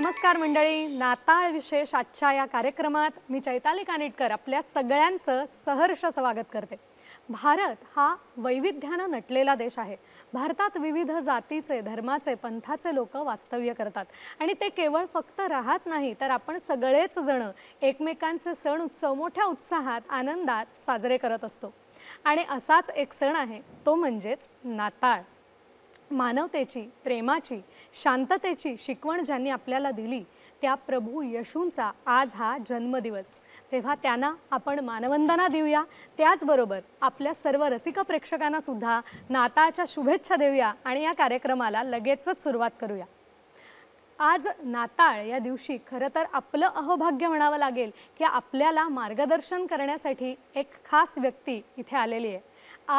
नमस्कार मंडळी नाताळ विशेष आजच्या या कार्यक्रमात मी चैताली कानिटकर आपल्या सगळ्यांचं सहर्ष स्वागत करते भारत हा वैविध्यानं नटलेला देश आहे भारतात विविध जातीचे धर्माचे पंथाचे लोक वास्तव्य करतात आणि ते केवळ फक्त राहत नाही तर आपण सगळेच जण एकमेकांचे सण उत्सव मोठ्या उत्साहात आनंदात साजरे करत असतो आणि असाच एक सण आहे तो म्हणजेच नाताळ मानवतेची प्रेमाची शांततेची शिकवण ज्यांनी आपल्याला दिली त्या प्रभू यशूंचा आज हा जन्मदिवस तेव्हा त्यांना आपण मानवंदना देऊया त्याचबरोबर आपल्या सर्व रसिक प्रेक्षकांना सुद्धा नाताळच्या शुभेच्छा देऊया आणि या कार्यक्रमाला लगेचच सुरुवात करूया आज नाताळ या दिवशी खरं तर आपलं अहोभाग्य म्हणावं लागेल की आपल्याला मार्गदर्शन करण्यासाठी एक खास व्यक्ती इथे आलेली आहे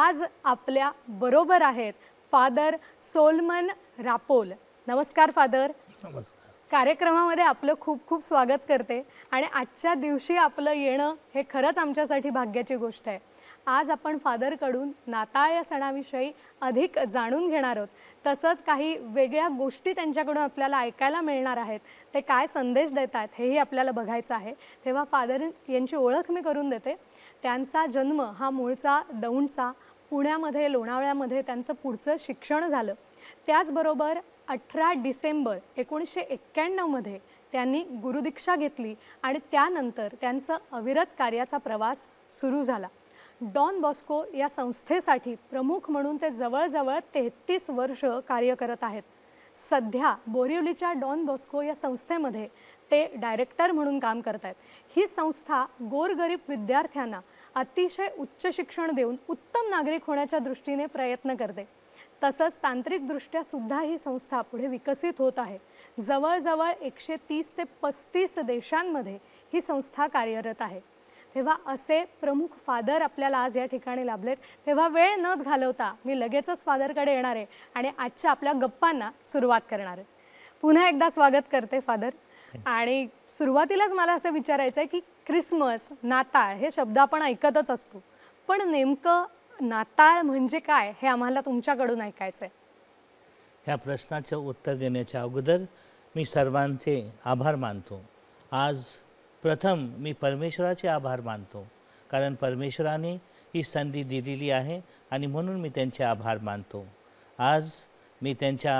आज आपल्या बरोबर आहेत फादर सोलमन रापोल नमस्कार फादर कार्यक्रमामध्ये आपलं खूप खूप स्वागत करते आणि आजच्या दिवशी आपलं येणं हे खरंच आमच्यासाठी भाग्याची गोष्ट आहे आज आपण फादरकडून नाताळ या सणाविषयी अधिक जाणून घेणार आहोत तसंच काही वेगळ्या गोष्टी त्यांच्याकडून आपल्याला ऐकायला मिळणार आहेत ते काय संदेश देत आहेत हेही आपल्याला बघायचं आहे तेव्हा फादर यांची ओळख मी करून देते त्यांचा जन्म हा मूळचा दौंडचा पुण्यामध्ये लोणावळ्यामध्ये त्यांचं पुढचं शिक्षण झालं त्याचबरोबर अठरा डिसेंबर एकोणीसशे एक्क्याण्णवमध्ये त्यांनी गुरुदीक्षा घेतली आणि त्यानंतर त्यांचा अविरत कार्याचा प्रवास सुरू झाला डॉन बॉस्को या संस्थेसाठी प्रमुख म्हणून ते जवळजवळ तेहतीस वर्ष कार्य करत आहेत सध्या बोरिवलीच्या डॉन बॉस्को या संस्थेमध्ये ते डायरेक्टर म्हणून काम करत आहेत ही संस्था गोरगरीब विद्यार्थ्यांना अतिशय उच्च शिक्षण देऊन उत्तम नागरिक होण्याच्या दृष्टीने प्रयत्न करते तसंच तांत्रिकदृष्ट्या सुद्धा ही संस्था पुढे विकसित होत आहे जवळजवळ एकशे तीस ते पस्तीस देशांमध्ये ही संस्था कार्यरत आहे तेव्हा असे प्रमुख फादर आपल्याला आज या ठिकाणी लाभलेत तेव्हा वेळ न घालवता मी लगेचच फादरकडे येणार आहे आणि आजच्या आपल्या गप्पांना सुरुवात करणार आहे पुन्हा एकदा स्वागत करते फादर आणि सुरुवातीलाच मला असं विचारायचं आहे की क्रिसमस नाताळ हे शब्द आपण ऐकतच असतो पण नेमकं नाताळ म्हणजे काय हे आम्हाला तुमच्याकडून ऐकायचं आहे ह्या प्रश्नाचं उत्तर देण्याच्या अगोदर मी सर्वांचे आभार मानतो आज प्रथम मी परमेश्वराचे आभार मानतो कारण परमेश्वराने ही संधी दिलेली आहे आणि म्हणून मी त्यांचे आभार मानतो आज मी त्यांच्या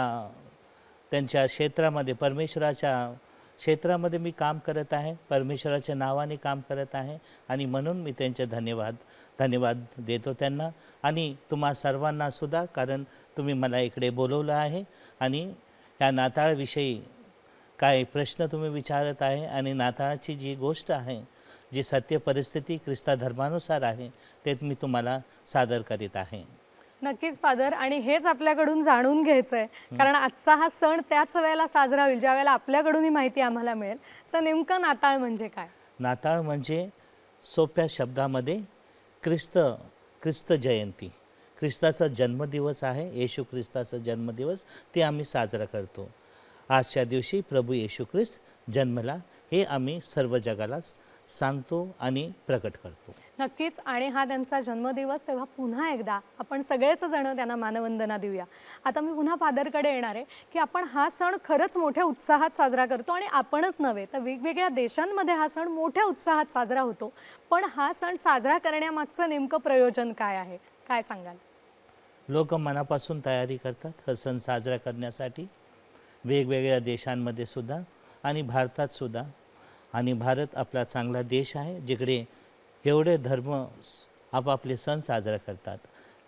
त्यांच्या क्षेत्रामध्ये परमेश्वराच्या क्षेत्रामध्ये मी काम करत आहे परमेश्वराच्या नावाने काम करत आहे आणि म्हणून मी त्यांचे धन्यवाद धन्यवाद देतो त्यांना आणि तुम्हा सर्वांना सुद्धा कारण तुम्ही मला इकडे बोलवलं आहे आणि या नाताळविषयी काय प्रश्न तुम्ही विचारत आहे आणि नाताळाची जी गोष्ट आहे जी सत्य परिस्थिती ख्रिस्ता धर्मानुसार आहे ते मी तुम्हाला सादर करीत आहे नक्कीच फादर आणि हेच आपल्याकडून जाणून घ्यायचं आहे कारण आजचा हा सण त्याच वेळेला साजरा होईल ज्या वेळेला आपल्याकडून ही माहिती आम्हाला मिळेल तर नेमकं नाताळ म्हणजे काय नाताळ म्हणजे सोप्या शब्दामध्ये ख्रिस्त ख्रिस्त जयंती ख्रिस्ताचा जन्मदिवस आहे येशू ख्रिस्ताचा जन्मदिवस ते आम्ही साजरा करतो आजच्या दिवशी प्रभू येशू ख्रिस्त जन्मला हे आम्ही सर्व जगालाच सांगतो आणि प्रकट करतो नक्कीच आणि हा त्यांचा जन्मदिवस तेव्हा पुन्हा एकदा आपण सगळेच जण त्यांना मानवंदना देऊया आता मी पुन्हा फादरकडे येणार आहे की आपण हा सण खरंच मोठ्या उत्साहात साजरा करतो आणि आपणच नव्हे तर वेगवेगळ्या देशांमध्ये हा सण मोठ्या उत्साहात साजरा होतो पण हा सण साजरा करण्यामागचं नेमकं प्रयोजन काय आहे काय सांगाल लोक मनापासून तयारी करतात हा सण साजरा करण्यासाठी वेगवेगळ्या देशांमध्ये सुद्धा आणि भारतात सुद्धा आणि भारत आपला चांगला देश आहे जिकडे एवढे धर्म आपापले सण साजरा करतात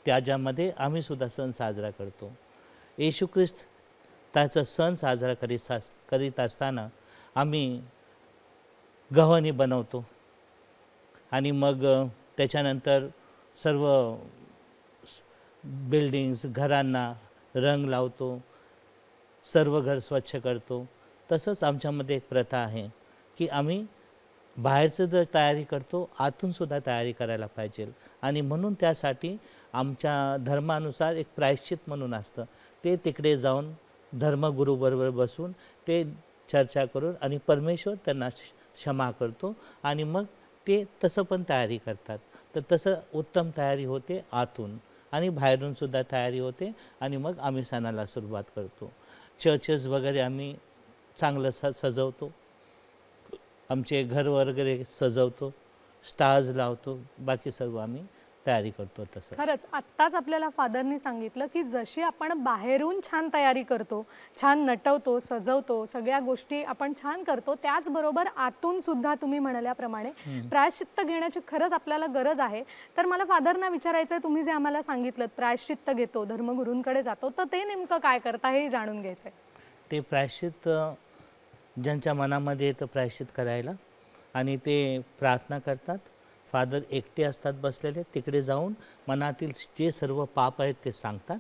त्याच्यामध्ये आम्हीसुद्धा सण साजरा करतो येशू ख्रिस्त त्याचा सण साजरा करीत सास करीत असताना आम्ही गव्हाणी बनवतो आणि मग त्याच्यानंतर सर्व बिल्डिंग्स घरांना रंग लावतो सर्व घर स्वच्छ करतो तसंच आमच्यामध्ये एक प्रथा आहे की आम्ही बाहेरचं जर तयारी करतो आतूनसुद्धा तयारी करायला पाहिजे आणि म्हणून त्यासाठी आमच्या धर्मानुसार एक प्रायश्चित म्हणून असतं ते तिकडे जाऊन धर्मगुरूबरोबर बसून ते चर्चा करून आणि परमेश्वर त्यांना क्षमा करतो आणि मग ते तसं पण तयारी करतात तर तसं उत्तम तयारी होते आतून आणि बाहेरूनसुद्धा तयारी होते आणि मग आम्ही सणाला सुरुवात करतो चर्चेस वगैरे आम्ही चांगलं स सजवतो आमचे घर वगैरे सजवतो स्टार्स लावतो बाकी सर्व आम्ही तयारी करतो तसं खरंच आत्ताच आपल्याला फादरने सांगितलं की जशी आपण बाहेरून छान तयारी करतो छान नटवतो सजवतो सगळ्या गोष्टी आपण छान करतो त्याचबरोबर आतून सुद्धा तुम्ही म्हणाल्याप्रमाणे प्रायश्चित्त घेण्याची खरंच आपल्याला गरज आहे तर मला फादरना विचारायचं आहे तुम्ही जे आम्हाला सांगितलं प्रायश्चित्त घेतो धर्मगुरूंकडे जातो तर ते नेमकं काय करता हे जाणून घ्यायचंय ते प्रायश्चित्त ज्यांच्या मनामध्ये येतं प्रायश्चित करायला आणि ते प्रार्थना करतात फादर एकटे असतात बसलेले तिकडे जाऊन मनातील जे सर्व पाप आहेत ते सांगतात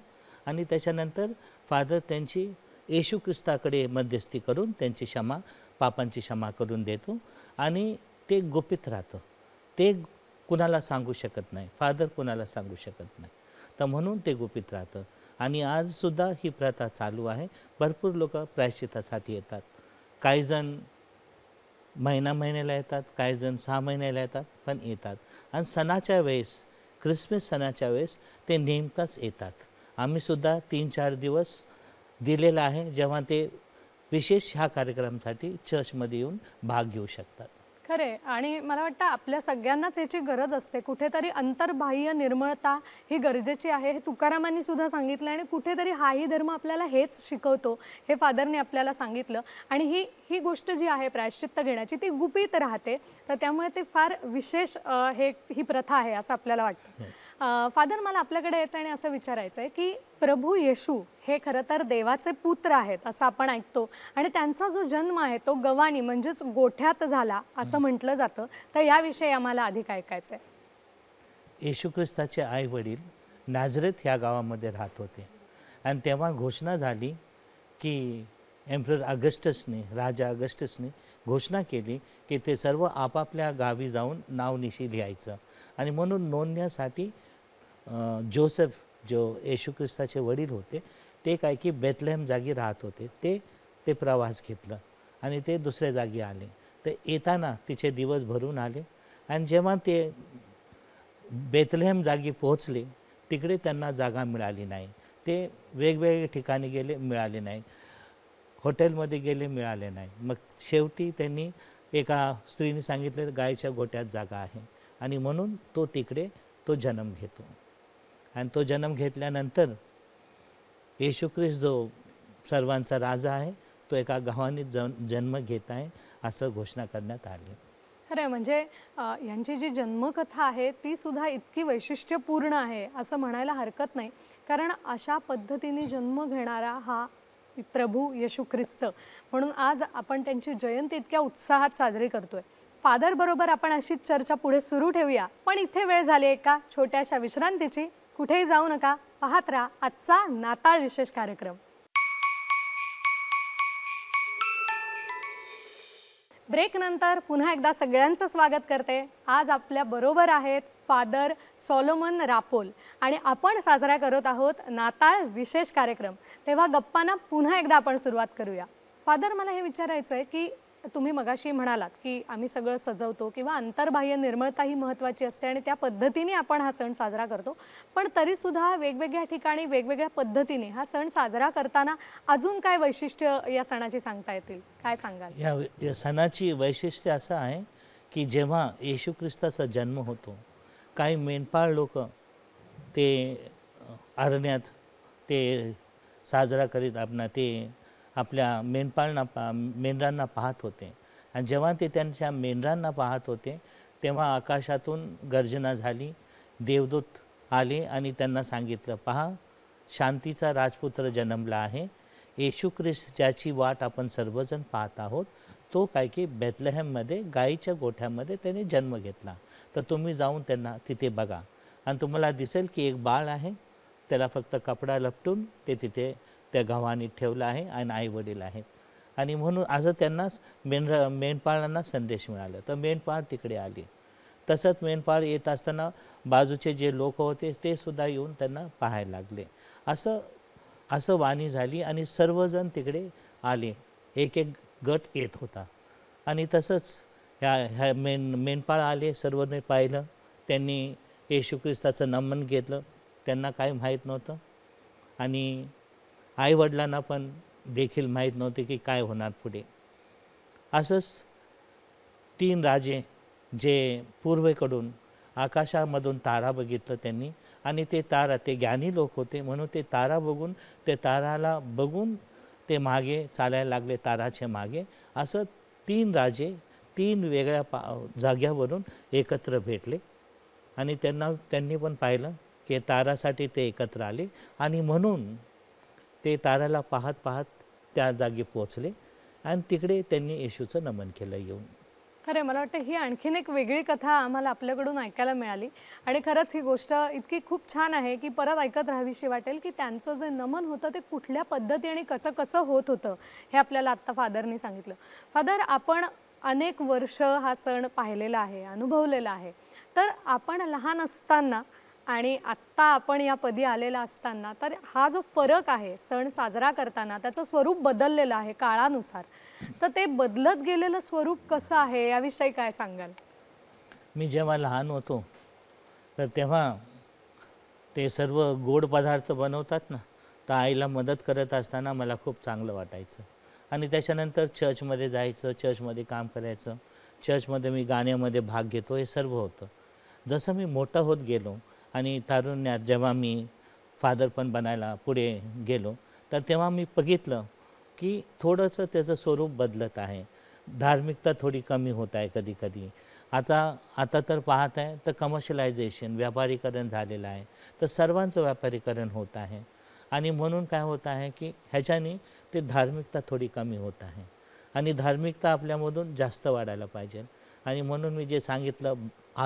आणि त्याच्यानंतर फादर त्यांची येशू ख्रिस्ताकडे मध्यस्थी करून त्यांची क्षमा पापांची क्षमा करून देतो आणि ते गोपित राहतं ते कुणाला सांगू शकत नाही फादर कुणाला सांगू शकत नाही तर म्हणून ते गोपित राहतं आणि आजसुद्धा ही प्रथा चालू आहे भरपूर लोक प्रायश्चितासाठी येतात जण महिना महिन्याला येतात जण सहा महिन्याला येतात पण येतात आणि सणाच्या वेळेस क्रिसमस सणाच्या वेळेस ते नेमकाच येतात आम्हीसुद्धा तीन चार दिवस दिलेला आहे जेव्हा ते विशेष ह्या कार्यक्रमासाठी चर्चमध्ये येऊन भाग घेऊ शकतात खरे आणि मला वाटतं आपल्या सगळ्यांनाच याची गरज असते कुठेतरी अंतर्बाह्य निर्मळता ही गरजेची आहे हे तुकारामांनी सुद्धा सांगितलं आणि कुठेतरी हाही धर्म आपल्याला हेच शिकवतो हे फादरने आपल्याला सांगितलं आणि ही ही गोष्ट जी आहे प्रायश्चित्त घेण्याची ती गुपित राहते तर त्यामुळे ते फार विशेष हे ही प्रथा आहे असं आपल्याला वाटतं फादर मला आपल्याकडे यायचं आणि असं विचारायचं आहे की प्रभू येशू हे खरं तर देवाचे पुत्र आहेत असं आपण ऐकतो आणि त्यांचा जो जन्म आहे तो गवानी म्हणजेच गोठ्यात झाला असं म्हटलं जातं तर याविषयी आम्हाला अधिक ऐकायचं आहे येशू ख्रिस्ताचे आई वडील नाजरेत ह्या गावामध्ये राहत होते आणि तेव्हा घोषणा झाली की एम्प्रर अगस्टसने राजा अगस्टसने घोषणा केली की ते सर्व आपापल्या गावी जाऊन नावनिशी लिहायचं आणि म्हणून नोंदण्यासाठी जोसेफ जो येशू ख्रिस्ताचे वडील होते ते काय की बेथलेहम जागी राहत होते ते ते प्रवास घेतलं आणि ते दुसऱ्या जागी आले तर येताना तिचे दिवस भरून आले आणि जेव्हा ते बेथलेहम जागी पोहोचले तिकडे त्यांना जागा मिळाली नाही ते वेगवेगळ्या ठिकाणी गेले मिळाले नाही हॉटेलमध्ये गेले मिळाले नाही मग शेवटी त्यांनी एका स्त्रीने सांगितले गायच्या गोट्यात जागा आहे आणि म्हणून तो तिकडे तो जन्म घेतो आणि तो जन्म घेतल्यानंतर येशू ख्रिस्त जो सर्वांचा राजा आहे तो एका गावाने जन्म घेत आहे असं घोषणा करण्यात आली खरं म्हणजे यांची जी जन्मकथा आहे ती सुद्धा इतकी वैशिष्ट्यपूर्ण आहे असं म्हणायला हरकत नाही कारण अशा पद्धतीने जन्म घेणारा हा प्रभू येशू ख्रिस्त म्हणून आज आपण त्यांची जयंती इतक्या उत्साहात साजरी करतोय फादर बरोबर आपण अशीच चर्चा पुढे सुरू ठेवूया पण इथे वेळ झाली एका छोट्याशा विश्रांतीची कुठेही जाऊ नका पाहत राहा आजचा नाताळ विशेष कार्यक्रम ब्रेक नंतर पुन्हा एकदा सगळ्यांचं स्वागत करते आज आपल्या बरोबर आहेत फादर सॉलोमन रापोल आणि आपण साजरा करत आहोत नाताळ विशेष कार्यक्रम तेव्हा गप्पांना पुन्हा एकदा आपण सुरुवात करूया फादर मला हे विचारायचं आहे की तुम्ही मगाशी म्हणालात की आम्ही सगळं सजवतो किंवा आंतरबाह्य निर्मळता ही महत्त्वाची असते आणि त्या पद्धतीने आपण हा सण साजरा करतो पण तरीसुद्धा वेगवेगळ्या ठिकाणी वेगवेगळ्या पद्धतीने हा सण साजरा करताना अजून काय वैशिष्ट्य या सणाची सांगता येतील काय सांगाल या, या सणाची वैशिष्ट्य असं आहे की जेव्हा येशू ख्रिस्ताचा जन्म होतो काही मेंढपाळ लोक ते अरण्यात ते साजरा करीत आपण ते आपल्या मेंढपाळना पा मेंढरांना पाहत होते आणि जेव्हा ते त्यांच्या मेंढरांना पाहत होते तेव्हा आकाशातून गर्जना झाली देवदूत आले आणि त्यांना सांगितलं पहा शांतीचा राजपुत्र जन्मला आहे येशू ख्रिस्त ज्याची वाट आपण सर्वजण पाहत आहोत तो काय की बेतलहममध्ये गाईच्या गोठ्यामध्ये त्याने जन्म घेतला तर तुम्ही जाऊन त्यांना तिथे बघा आणि तुम्हाला दिसेल की एक बाळ आहे त्याला फक्त कपडा लपटून ते तिथे त्या गव्हाणी ठेवलं आहे आणि आईवडील आहेत आणि म्हणून आज त्यांना मेंढरा मेंढपाळांना संदेश मिळाला तर मेंढपाळ तिकडे आले तसंच मेंढपाळ येत असताना बाजूचे जे लोक होते ते सुद्धा येऊन त्यांना पाहायला लागले असं असं वाणी झाली आणि सर्वजण तिकडे आले एक एक गट येत होता आणि तसंच ह्या ह्या मेन मेंढपाळ आले सर्वने पाहिलं त्यांनी येशू ख्रिस्ताचं नमन घेतलं त्यांना काही माहीत नव्हतं आणि आईवडिलांना पण देखील माहीत नव्हते की काय होणार पुढे असंच तीन राजे जे पूर्वेकडून आकाशामधून तारा बघितलं त्यांनी आणि ते तारा ते ज्ञानी लोक होते म्हणून ते तारा बघून ते ताराला बघून ते मागे चालायला लागले ताराचे मागे असं तीन राजे तीन वेगळ्या पा जाग्यावरून एकत्र भेटले आणि त्यांना त्यांनी पण पाहिलं की तारासाठी ते एकत्र आले आणि म्हणून ते ताराला पाहत पाहत त्या जागी पोहोचले आणि तिकडे त्यांनी येशूचं नमन केलं येऊन खरे मला वाटतं ही आणखीन एक वेगळी कथा आम्हाला आपल्याकडून ऐकायला मिळाली आणि खरंच ही गोष्ट इतकी खूप छान आहे की परत ऐकत राहावीशी वाटेल की त्यांचं जे नमन होतं ते कुठल्या पद्धती आणि कसं कसं होत होतं हे आपल्याला आत्ता फादरनी सांगितलं फादर आपण अनेक वर्ष हा सण पाहिलेला आहे अनुभवलेला आहे तर आपण लहान असताना आणि आत्ता आपण या पदी आलेला असताना तर हा जो फरक आहे सण साजरा करताना त्याचं स्वरूप बदललेलं आहे काळानुसार तर ते बदलत गेलेलं स्वरूप कसं आहे याविषयी काय सांगाल मी जेव्हा लहान होतो तर तेव्हा ते सर्व गोड पदार्थ बनवतात ना तर आईला मदत करत असताना मला खूप चांगलं वाटायचं आणि त्याच्यानंतर चर्चमध्ये जायचं चर्चमध्ये काम करायचं चर्चमध्ये मी गाण्यामध्ये भाग घेतो हे सर्व होतं जसं मी मोठं होत गेलो आणि तारुण्यात जेव्हा मी फादर पण बनायला पुढे गेलो तर तेव्हा मी बघितलं की थोडंसं त्याचं स्वरूप बदलत आहे धार्मिकता थोडी कमी होत आहे कधी कधी आता आता तर पाहत आहे तर कमर्शलायझेशन व्यापारीकरण झालेलं आहे तर सर्वांचं व्यापारीकरण होत आहे आणि म्हणून काय होत आहे की ह्याच्याने ते धार्मिकता थोडी कमी होत आहे आणि धार्मिकता आपल्यामधून जास्त वाढायला पाहिजे आणि म्हणून मी जे सांगितलं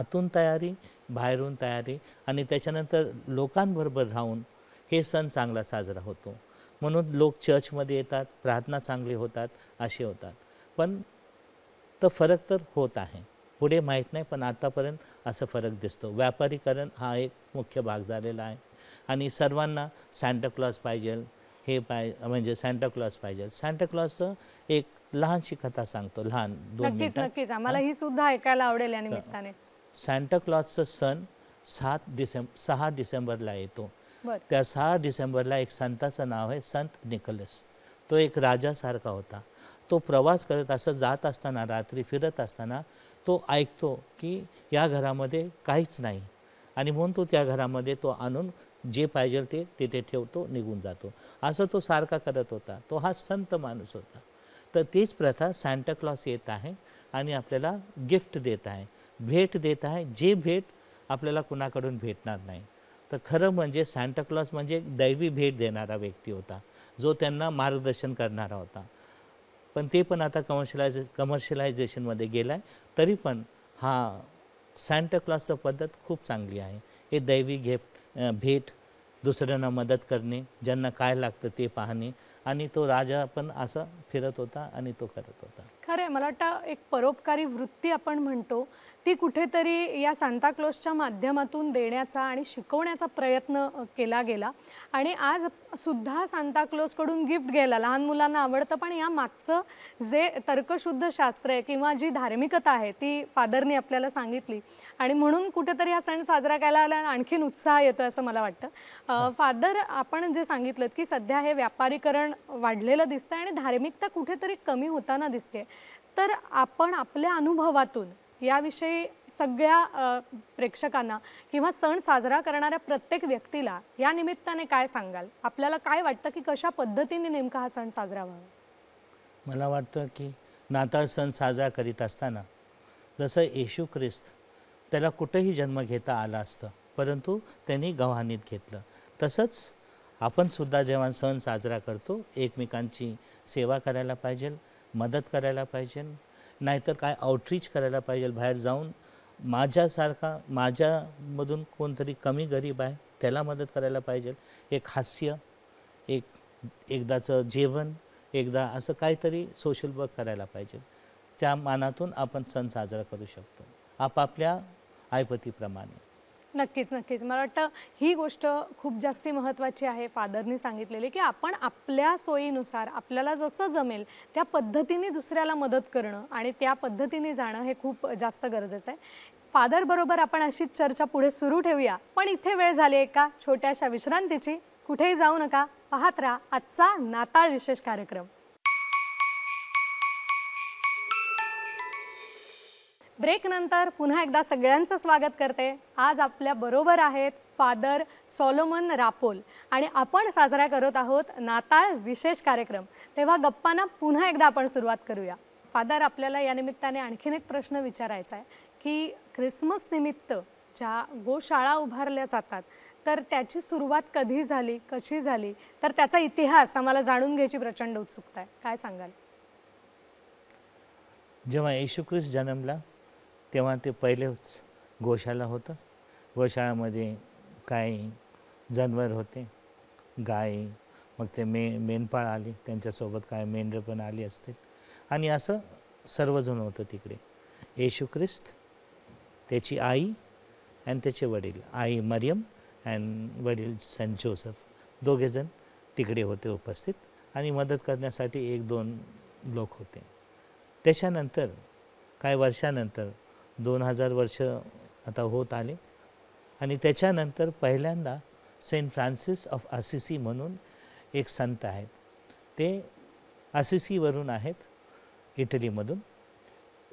आतून तयारी बाहेरून तयारी आणि त्याच्यानंतर लोकांबरोबर राहून हे सण चांगला साजरा होतो म्हणून लोक चर्चमध्ये येतात प्रार्थना चांगली होतात असे होतात पण तर फरक तर होत आहे पुढे माहीत नाही पण आतापर्यंत असं फरक दिसतो व्यापारीकरण हा एक मुख्य भाग झालेला आहे आणि सर्वांना सँटाक्लॉज पाहिजे हे पाय म्हणजे सँटाक्लॉज पाहिजे सँटाक्लॉजचं एक लहानशी कथा सांगतो लहान दोन नक्कीच आम्हाला ही सुद्धा ऐकायला आवडेल या निमित्ताने सँटाक्लॉजचं सण सात डिसेंब सहा डिसेंबरला येतो त्या सहा डिसेंबरला एक संताचं नाव आहे संत निकलस तो एक राजासारखा होता तो प्रवास करत असं जात असताना रात्री फिरत असताना तो ऐकतो की या घरामध्ये काहीच नाही आणि म्हणून तो त्या घरामध्ये तो आणून जे पाहिजे ते तिथे ठेवतो निघून जातो असं तो सारखा करत होता तो हा संत माणूस होता तर तीच प्रथा सँटाक्लॉस येत आहे आणि आपल्याला गिफ्ट देत आहे भेट देत आहे जे भेट आपल्याला कुणाकडून भेटणार नाही तर खरं म्हणजे सँटाक्लॉज म्हणजे एक दैवी भेट देणारा व्यक्ती होता जो त्यांना मार्गदर्शन करणारा होता पण ते पण आता कमर्शलायझे कमर्शलायझेशनमध्ये गेला आहे तरी पण हा सँटाक्लॉजचं पद्धत खूप चांगली आहे हे दैवी घे भेट दुसऱ्यांना मदत करणे ज्यांना काय लागतं ते पाहणे आणि तो राजा पण असं फिरत होता आणि तो करत होता खरं आहे मला वाटतं एक परोपकारी वृत्ती आपण म्हणतो ती कुठेतरी या सांताक्लोजच्या माध्यमातून देण्याचा आणि शिकवण्याचा प्रयत्न केला गेला आणि आज सुद्धा सांताक्लोजकडून गिफ्ट घ्यायला लहान मुलांना आवडतं पण या मागचं जे तर्कशुद्ध शास्त्र आहे किंवा जी धार्मिकता आहे ती फादरनी आपल्याला सांगितली आणि म्हणून कुठेतरी हा सण साजरा करायला आला आणखीन उत्साह येतो असं मला वाटतं फादर आपण जे सांगितलं की सध्या हे व्यापारीकरण वाढलेलं दिसतं आणि धार्मिकता कुठेतरी कमी होताना दिसते तर आपण आपल्या अनुभवातून याविषयी सगळ्या प्रेक्षकांना किंवा सण साजरा करणाऱ्या प्रत्येक व्यक्तीला या निमित्ताने काय सांगाल आपल्याला काय वाटतं की कशा पद्धतीने नेमका हा सण साजरा व्हावा मला वाटतं की नाताळ सण साजरा करीत असताना जसं येशू ख्रिस्त त्याला कुठेही जन्म घेता आला असतं परंतु त्यांनी गव्हाणीत घेतलं तसंच आपणसुद्धा जेव्हा सण साजरा करतो एकमेकांची सेवा करायला पाहिजे मदत करायला पाहिजे नाहीतर काय आउटरीच करायला पाहिजे बाहेर जाऊन माझ्यासारखा माझ्यामधून कोणतरी कमी गरीब आहे त्याला मदत करायला पाहिजे एक हास्य एक एकदाचं जेवण एकदा असं काहीतरी सोशल वर्क करायला पाहिजे त्या मानातून आपण सण साजरा करू शकतो आपापल्या आयपतीप्रमाणे नक्कीच नक्कीच मला वाटतं ही गोष्ट खूप जास्त महत्त्वाची आहे फादरनी सांगितलेली की आपण आपल्या सोयीनुसार आपल्याला जसं जमेल त्या पद्धतीने दुसऱ्याला मदत करणं आणि त्या पद्धतीने जाणं हे खूप जास्त गरजेचं आहे फादरबरोबर आपण अशीच चर्चा पुढे सुरू ठेवूया पण इथे वेळ झाली एका छोट्याशा विश्रांतीची कुठेही जाऊ नका पाहत राहा आजचा नाताळ विशेष कार्यक्रम ब्रेक नंतर पुन्हा एकदा सगळ्यांचं स्वागत करते आज आपल्या बरोबर आहेत फादर सॉलोमन रापोल आणि आपण साजरा करत आहोत नाताळ विशेष कार्यक्रम तेव्हा गप्पांना पुन्हा एकदा आपण सुरुवात करूया फादर आपल्याला या निमित्ताने आणखीन एक प्रश्न विचारायचा आहे की ख्रिसमस निमित्त ज्या गोशाळा उभारल्या जातात तर त्याची सुरुवात कधी झाली कशी झाली तर त्याचा इतिहास आम्हाला जाणून घ्यायची प्रचंड उत्सुकता आहे काय सांगाल जेव्हा येशू ख्रिस्त जन्मला तेव्हा ते पहिले गोशाला होतं गोशाळामध्ये काही जनावर होते गाय मग ते मे मेंढपाळ आले त्यांच्यासोबत काय मेंढरं पण आली असतील आणि असं सर्वजण होतं तिकडे येशू ख्रिस्त त्याची आई अँड त्याचे वडील आई मरियम अँड वडील सेंट जोसफ दोघेजण तिकडे होते उपस्थित आणि मदत करण्यासाठी एक दोन लोक होते त्याच्यानंतर काही वर्षानंतर दोन हजार वर्ष आता होत आले आणि त्याच्यानंतर पहिल्यांदा सेंट फ्रान्सिस ऑफ आसिसी म्हणून एक संत आहेत ते आसिसीवरून आहेत इटलीमधून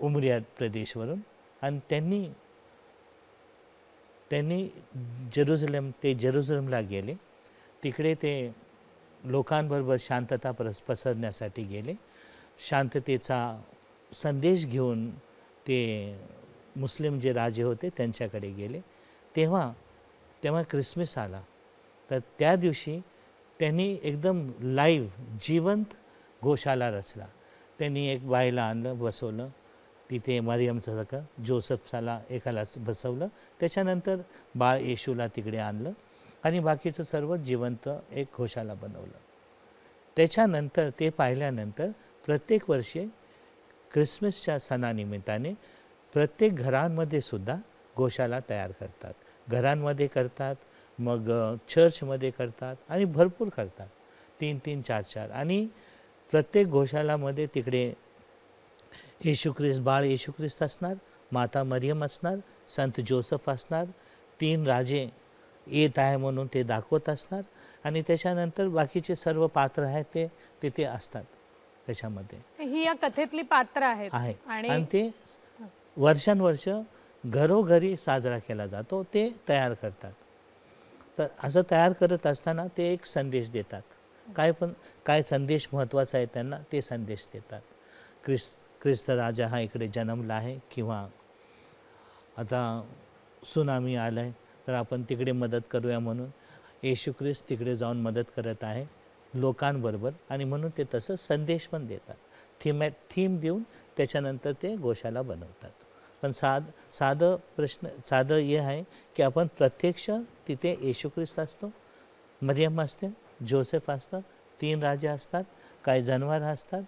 उमरिया प्रदेशवरून आणि त्यांनी त्यांनी जेरुझलेम ते जेरुझलेमला गेले तिकडे ते लोकांबरोबर शांतता परस पसरण्यासाठी गेले शांततेचा संदेश घेऊन ते मुस्लिम जे राजे होते त्यांच्याकडे गेले तेव्हा तेव्हा क्रिसमस आला तर त्या दिवशी त्यांनी एकदम लाईव्ह जिवंत गोशाला रचला त्यांनी एक बायला आणलं बसवलं तिथे मरियमचं सगळं एकाला बसवलं त्याच्यानंतर बाळ येशूला तिकडे आणलं आणि बाकीचं सर्व जिवंत एक घोषाला बनवलं त्याच्यानंतर ते पाहिल्यानंतर प्रत्येक वर्षी क्रिसमसच्या सणानिमित्ताने प्रत्येक घरांमध्ये सुद्धा गोशाला तयार करतात घरांमध्ये करतात मग चर्चमध्ये करतात आणि भरपूर करतात तीन तीन चार चार आणि प्रत्येक गोशालामध्ये तिकडे येशू ख्रिस्त बाळ येशू ख्रिस्त असणार माता मरियम असणार संत जोसफ असणार तीन राजे येत आहे म्हणून ते दाखवत असणार आणि त्याच्यानंतर बाकीचे सर्व पात्र आहेत ते तिथे असतात त्याच्यामध्ये ही या कथेतली पात्र आहेत आणि ते वर्षानुवर्ष घरोघरी साजरा केला जातो ते तयार करतात तर असं तयार करत असताना ते एक संदेश देतात काय पण काय संदेश महत्त्वाचा आहे त्यांना ते संदेश देतात क्रिस ख्रिस्त राजा हा इकडे जन्मला आहे किंवा आता सुनामी आलं आहे तर आपण तिकडे मदत करूया म्हणून येशू ख्रिस्त तिकडे जाऊन मदत करत आहे लोकांबरोबर आणि म्हणून ते तसं संदेश पण देतात थीम थीम देऊन त्याच्यानंतर ते गोशाला बनवतात पण साध साधं प्रश्न साधं हे आहे की आपण प्रत्यक्ष तिथे येशू ख्रिस्त असतो मरियम असते जोसेफ असतात तीन राजे असतात काही जनावर असतात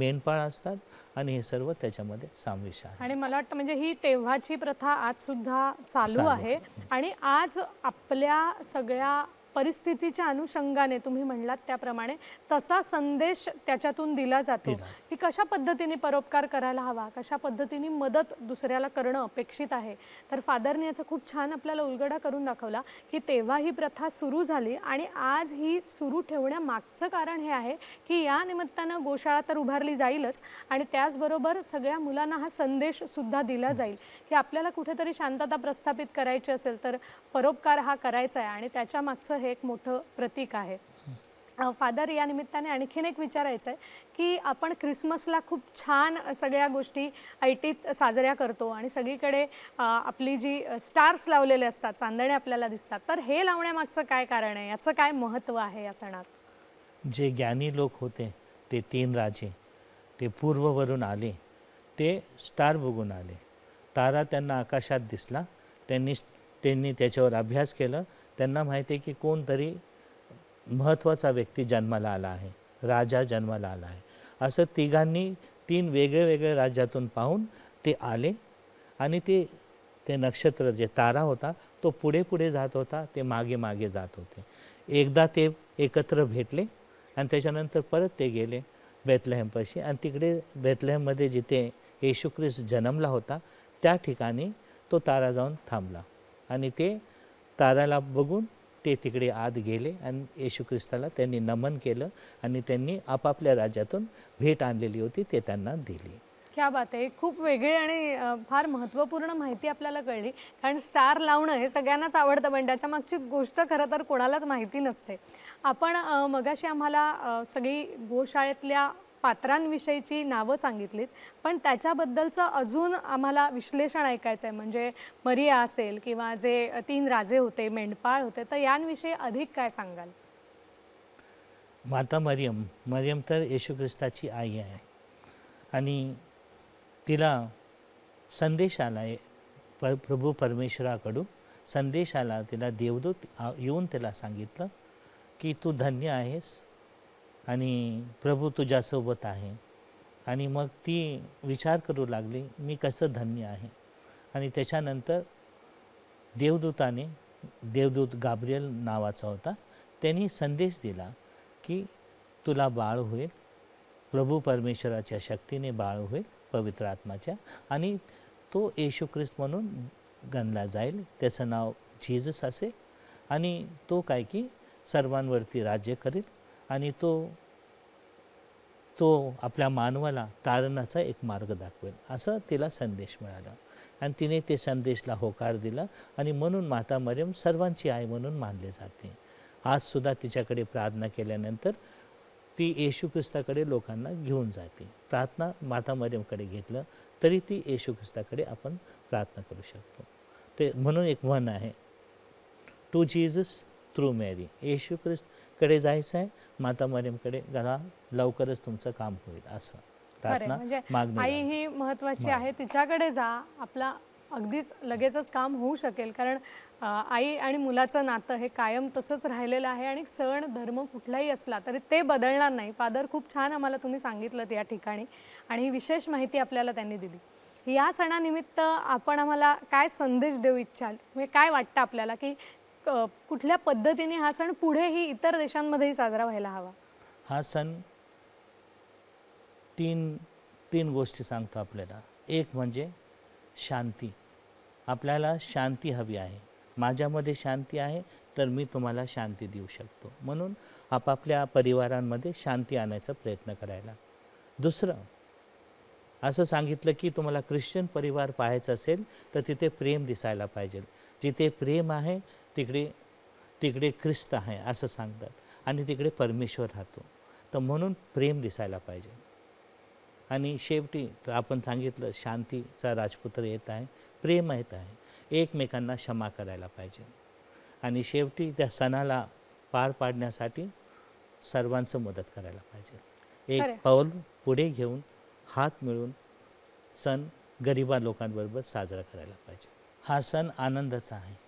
मेनपाळ असतात आणि हे सर्व त्याच्यामध्ये समावेश आहे आणि मला वाटतं म्हणजे ही तेव्हाची प्रथा आज सुद्धा चालू आहे आणि आज आपल्या सगळ्या परिस्थितीच्या अनुषंगाने तुम्ही म्हणलात त्याप्रमाणे तसा संदेश त्याच्यातून दिला जातो की कशा पद्धतीने परोपकार करायला हवा कशा पद्धतीने मदत दुसऱ्याला करणं अपेक्षित आहे तर फादरने याचा खूप छान आपल्याला उलगडा करून दाखवला की तेव्हा ही प्रथा सुरू झाली आणि आज ही सुरू ठेवण्यामागचं कारण हे आहे की या निमित्तानं गोशाळा तर उभारली जाईलच आणि त्याचबरोबर सगळ्या मुलांना हा संदेश सुद्धा दिला जाईल की आपल्याला कुठेतरी शांतता प्रस्थापित करायची असेल तर परोपकार हा करायचा आहे आणि त्याच्या मागचं हे एक मोठं प्रतीक आहे फादर या निमित्ताने आणखीन एक विचारायचं आहे की आपण ख्रिसमसला खूप छान सगळ्या गोष्टी ऐटीत साजऱ्या करतो आणि सगळीकडे आपली जी स्टार्स लावलेले असतात चांदणे आपल्याला दिसतात तर हे लावण्यामागचं काय कारण आहे याचं काय महत्त्व आहे या सणात जे ज्ञानी लोक होते ते तीन राजे ते पूर्ववरून आले ते स्टार बघून आले तारा त्यांना आकाशात दिसला त्यांनी त्यांनी त्याच्यावर अभ्यास केला त्यांना माहिती आहे की कोणतरी महत्त्वाचा व्यक्ती जन्माला आला आहे राजा जन्माला आला आहे असं तिघांनी तीन वेगळे वेगळे राज्यातून पाहून ते आले आणि ते ते नक्षत्र जे तारा होता तो पुढे पुढे जात होता ते मागे मागे जात होते एकदा ते एकत्र भेटले आणि त्याच्यानंतर परत ते गेले बेतलहमपाशी आणि तिकडे बेतलहममध्ये जिथे येशू ख्रिस्त जन्मला होता त्या ठिकाणी तो तारा जाऊन थांबला आणि ते ताराला बघून ते तिकडे आत गेले आणि येशू ख्रिस्ताला त्यांनी नमन केलं आणि त्यांनी आपापल्या राज्यातून भेट आणलेली होती ते त्यांना दिली क्या बात आहे खूप वेगळी आणि फार महत्त्वपूर्ण माहिती आपल्याला कळली कारण स्टार लावणं हे सगळ्यांनाच आवडतं पण त्याच्या मागची गोष्ट खरं तर कोणालाच माहिती नसते आपण मगाशी आम्हाला सगळी गोशाळेतल्या पात्रांविषयीची नावं सांगितलीत पण त्याच्याबद्दलचं अजून आम्हाला विश्लेषण ऐकायचं आहे म्हणजे मरिया असेल किंवा जे तीन राजे होते मेंढपाळ होते तर यांविषयी अधिक काय सांगाल माता मरियम मरियम तर येशू ख्रिस्ताची आई आहे आणि तिला संदेश आला आहे प्रभू परमेश्वराकडून संदेश आला तिला देवदूत येऊन तिला सांगितलं की तू धन्य आहेस आणि प्रभू तुझ्यासोबत आहे आणि मग ती विचार करू लागली मी कसं धन्य आहे आणि त्याच्यानंतर देवदूताने देवदूत गाब्रियल नावाचा होता त्यांनी संदेश दिला की तुला बाळ होईल प्रभू परमेश्वराच्या शक्तीने बाळ होईल पवित्र आत्माच्या आणि तो येशू ख्रिस्त म्हणून गणला जाईल त्याचं नाव झीजस असेल आणि तो काय की सर्वांवरती राज्य करेल आणि तो तो आपल्या मानवाला तारणाचा एक मार्ग दाखवेल असं तिला संदेश मिळाला आणि तिने ते संदेशला होकार दिला आणि म्हणून माता मरियम सर्वांची आई म्हणून मानली जाते आजसुद्धा तिच्याकडे प्रार्थना केल्यानंतर ती येशू ख्रिस्ताकडे लोकांना घेऊन जाते प्रार्थना माता मरियमकडे घेतलं तरी ती येशू ख्रिस्ताकडे आपण प्रार्थना करू शकतो ते म्हणून एक म्हण आहे टू जीजस थ्रू मेरी येशू ख्रिस्तकडे जायचं आहे माता मरियमकडे घरा लवकरच तुमचं काम होईल असं प्रार्थना म्हणजे आई ही महत्वाची आहे तिच्याकडे जा आपला अगदीच लगेचच काम होऊ शकेल कारण आई आणि मुलाचं नातं हे कायम तसंच राहिलेलं आहे आणि सण धर्म कुठलाही असला तरी ते बदलणार नाही फादर खूप छान आम्हाला तुम्ही सांगितलं या ठिकाणी आणि ही विशेष माहिती आपल्याला त्यांनी दिली या सणानिमित्त आपण आम्हाला काय संदेश देऊ इच्छाल म्हणजे काय वाटतं आपल्याला की कुठल्या पद्धतीने हा सण पुढेही इतर देशांमध्येही साजरा व्हायला हवा हा सण तीन तीन गोष्टी सांगतो आपल्याला एक म्हणजे शांती आपल्याला शांती हवी आहे माझ्यामध्ये शांती आहे तर मी तुम्हाला शांती देऊ शकतो म्हणून आपापल्या परिवारांमध्ये शांती आणायचा प्रयत्न करायला दुसरं असं सांगितलं की तुम्हाला ख्रिश्चन परिवार पाहायचं असेल तर तिथे प्रेम दिसायला पाहिजे जिथे प्रेम आहे तिकडे तिकडे ख्रिस्त आहे असं सांगतात आणि तिकडे परमेश्वर राहतो तर म्हणून प्रेम दिसायला पाहिजे आणि शेवटी तर आपण सांगितलं शांतीचा राजपुत्र येत आहे प्रेम येत आहे एकमेकांना क्षमा करायला पाहिजे आणि शेवटी त्या सणाला पार पाडण्यासाठी सर्वांचं मदत करायला पाहिजे एक पाऊल पुढे घेऊन हात मिळून सण गरिबा लोकांबरोबर साजरा करायला पाहिजे हा सण आनंदाचा आहे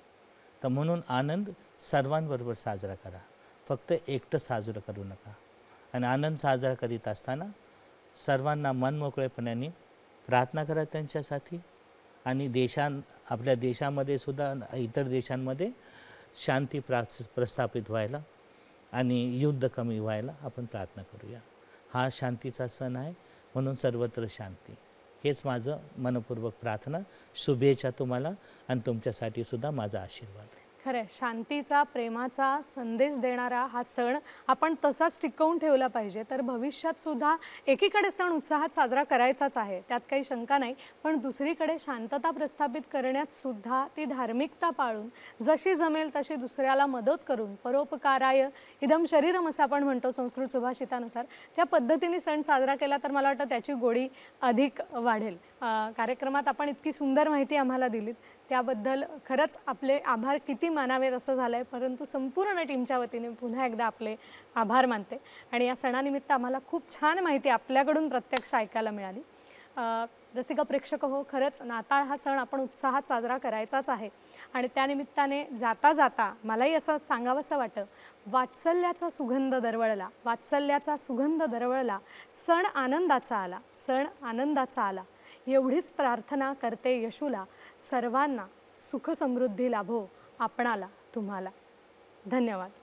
तर म्हणून आनंद सर्वांबरोबर साजरा करा फक्त एकटं साजरं करू नका आणि आनंद साजरा करीत असताना सर्वांना मन मोकळेपणाने प्रार्थना करा त्यांच्यासाठी आणि देशां आपल्या देशामध्ये सुद्धा इतर देशांमध्ये शांती प्रा प्रस्थापित व्हायला आणि युद्ध कमी व्हायला आपण प्रार्थना करूया हा शांतीचा सण आहे म्हणून सर्वत्र शांती हेच माझं मनपूर्वक प्रार्थना शुभेच्छा तुम्हाला आणि तुमच्यासाठी सुद्धा माझा आशीर्वाद खरं शांतीचा प्रेमाचा संदेश देणारा हा सण आपण तसाच टिकवून ठेवला पाहिजे तर भविष्यात सुद्धा एकीकडे सण उत्साहात साजरा करायचाच आहे त्यात काही शंका नाही पण दुसरीकडे शांतता प्रस्थापित करण्यात सुद्धा ती धार्मिकता पाळून जशी जमेल तशी दुसऱ्याला मदत करून परोपकाराय इदम शरीरम असं आपण म्हणतो संस्कृत सुभाषितानुसार त्या पद्धतीने सण साजरा केला तर मला वाटतं त्याची गोडी अधिक वाढेल कार्यक्रमात आपण इतकी सुंदर माहिती आम्हाला दिलीत त्याबद्दल खरंच आपले आभार किती मानावेत असं झालं आहे परंतु संपूर्ण टीमच्या वतीने पुन्हा एकदा आपले आभार मानते आणि या सणानिमित्त आम्हाला खूप छान माहिती आपल्याकडून प्रत्यक्ष ऐकायला मिळाली रसिका प्रेक्षक हो खरंच नाताळ हा सण आपण उत्साहात साजरा करायचाच आहे आणि त्यानिमित्ताने जाता जाता मलाही असं सांगावंसं वाटतं वात्सल्याचा सुगंध दरवळला वात्सल्याचा सुगंध दरवळला सण आनंदाचा आला सण आनंदाचा आला एवढीच प्रार्थना करते यशूला सर्वांना सुखसमृद्धी लाभो आपणाला तुम्हाला धन्यवाद